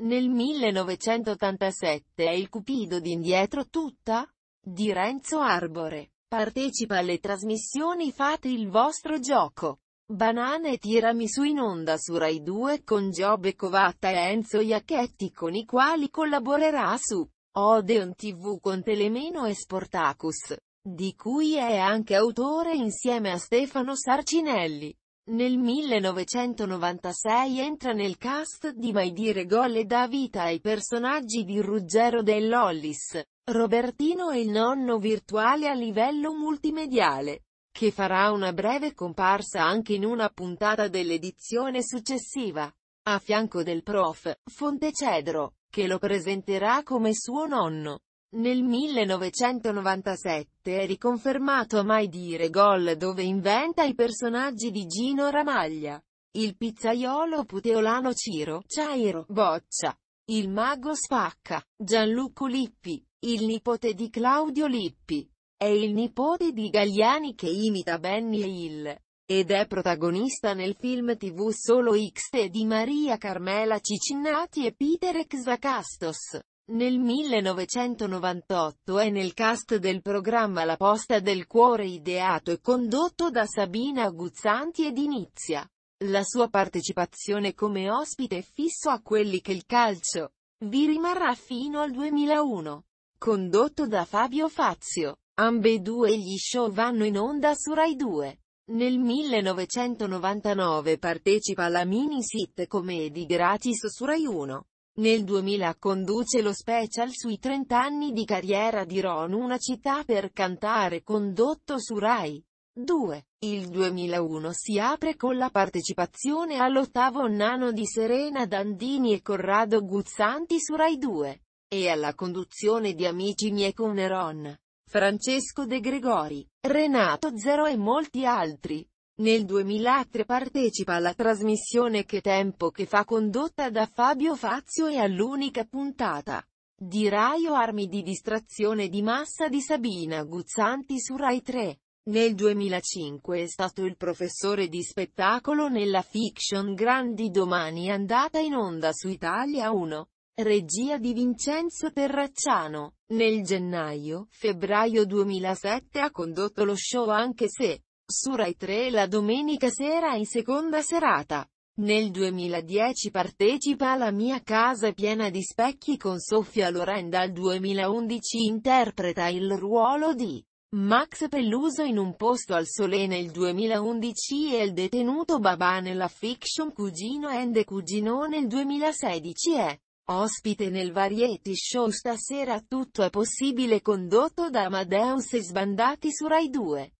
Nel 1987 è il Cupido di Indietro tutta? di Renzo Arbore. Partecipa alle trasmissioni Fate il vostro gioco. Banane tirami su in onda su Rai 2 con Giobbe Covatta e Enzo Iacchetti con i quali collaborerà su Odeon TV con Telemeno e Sportacus, di cui è anche autore insieme a Stefano Sarcinelli. Nel 1996 entra nel cast di Mai dire gol e dà vita ai personaggi di Ruggero Dell'Ollis, Robertino e il nonno virtuale a livello multimediale, che farà una breve comparsa anche in una puntata dell'edizione successiva, a fianco del prof. Fontecedro, che lo presenterà come suo nonno. Nel 1997 è riconfermato a mai dire gol dove inventa i personaggi di Gino Ramaglia, il pizzaiolo puteolano Ciro, Ciairo, Boccia, il mago Spacca, Gianluco Lippi, il nipote di Claudio Lippi, è il nipote di Gagliani che imita Benny Hill, ed è protagonista nel film tv Solo X di Maria Carmela Cicinnati e Peter Exacastos. Nel 1998 è nel cast del programma La Posta del Cuore ideato e condotto da Sabina Guzzanti ed inizia la sua partecipazione come ospite è fisso a quelli che il calcio vi rimarrà fino al 2001. Condotto da Fabio Fazio, ambedue gli show vanno in onda su Rai 2. Nel 1999 partecipa alla mini sit come comedy gratis su Rai 1. Nel 2000 conduce lo special sui 30 anni di carriera di Ron Una città per cantare condotto su Rai 2. Il 2001 si apre con la partecipazione all'ottavo nano di Serena Dandini e Corrado Guzzanti su Rai 2 e alla conduzione di Amici miei con Ron, Francesco De Gregori, Renato Zero e molti altri. Nel 2003 partecipa alla trasmissione Che tempo che fa condotta da Fabio Fazio e all'unica puntata di Raio Armi di distrazione di massa di Sabina Guzzanti su Rai 3. Nel 2005 è stato il professore di spettacolo nella fiction Grandi Domani andata in onda su Italia 1. Regia di Vincenzo Terracciano. Nel gennaio-febbraio 2007 ha condotto lo show anche se su Rai 3 la domenica sera in seconda serata. Nel 2010 partecipa alla mia casa piena di specchi con Sofia Loren dal 2011 interpreta il ruolo di Max Pelluso in un posto al sole nel 2011 e il detenuto Babà nella fiction Cugino and Cugino nel 2016 è ospite nel variety show Stasera tutto è possibile condotto da Amadeus e sbandati su Rai 2.